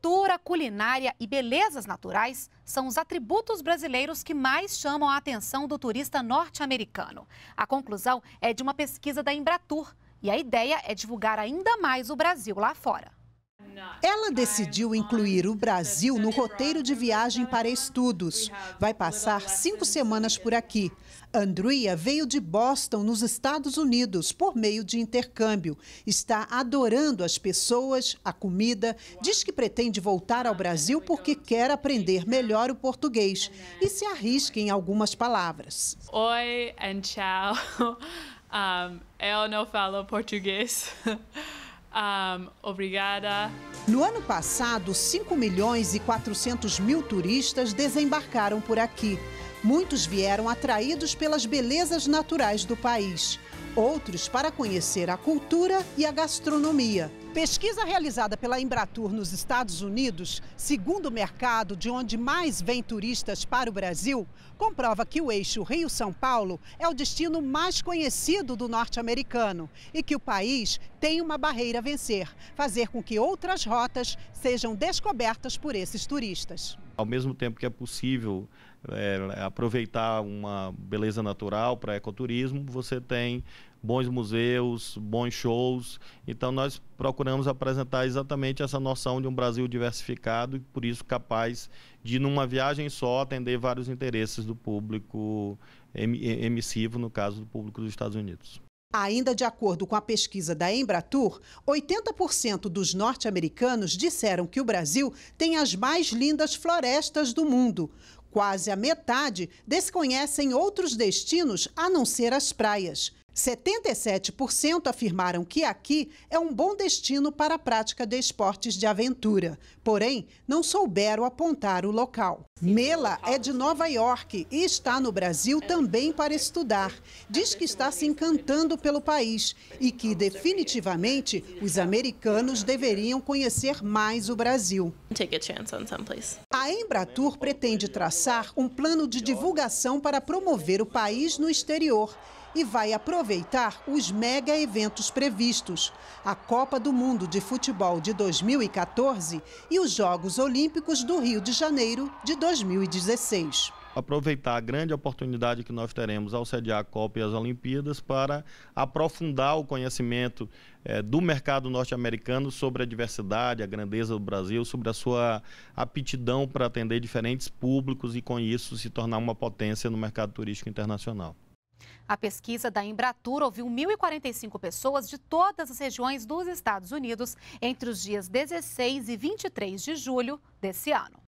Cultura, culinária e belezas naturais são os atributos brasileiros que mais chamam a atenção do turista norte-americano. A conclusão é de uma pesquisa da Embratur e a ideia é divulgar ainda mais o Brasil lá fora. Ela decidiu incluir o Brasil no roteiro de viagem para estudos. Vai passar cinco semanas por aqui. Andrea veio de Boston, nos Estados Unidos, por meio de intercâmbio. Está adorando as pessoas, a comida, diz que pretende voltar ao Brasil porque quer aprender melhor o português e se arrisca em algumas palavras. Oi e tchau. Um, eu não falo português. Um, obrigada. No ano passado, 5 milhões e 400 mil turistas desembarcaram por aqui. Muitos vieram atraídos pelas belezas naturais do país, outros para conhecer a cultura e a gastronomia. Pesquisa realizada pela Embratur nos Estados Unidos, segundo mercado de onde mais vem turistas para o Brasil, comprova que o eixo Rio-São Paulo é o destino mais conhecido do norte-americano e que o país tem uma barreira a vencer, fazer com que outras rotas sejam descobertas por esses turistas. Ao mesmo tempo que é possível é, aproveitar uma beleza natural para ecoturismo, você tem bons museus, bons shows. Então nós procuramos apresentar exatamente essa noção de um Brasil diversificado e por isso capaz de numa viagem só atender vários interesses do público emissivo, no caso do público dos Estados Unidos. Ainda de acordo com a pesquisa da Embratur, 80% dos norte-americanos disseram que o Brasil tem as mais lindas florestas do mundo. Quase a metade desconhecem outros destinos a não ser as praias. 77% afirmaram que aqui é um bom destino para a prática de esportes de aventura, porém, não souberam apontar o local. Mela é de Nova York e está no Brasil também para estudar. Diz que está se encantando pelo país e que, definitivamente, os americanos deveriam conhecer mais o Brasil. A Embratur pretende traçar um plano de divulgação para promover o país no exterior e vai aproveitar os mega eventos previstos: a Copa do Mundo de Futebol de 2014 e os Jogos Olímpicos do Rio de Janeiro de 2016 aproveitar a grande oportunidade que nós teremos ao sediar a Copa e as Olimpíadas para aprofundar o conhecimento eh, do mercado norte-americano sobre a diversidade, a grandeza do Brasil, sobre a sua aptidão para atender diferentes públicos e, com isso, se tornar uma potência no mercado turístico internacional. A pesquisa da Embratur ouviu 1.045 pessoas de todas as regiões dos Estados Unidos entre os dias 16 e 23 de julho desse ano.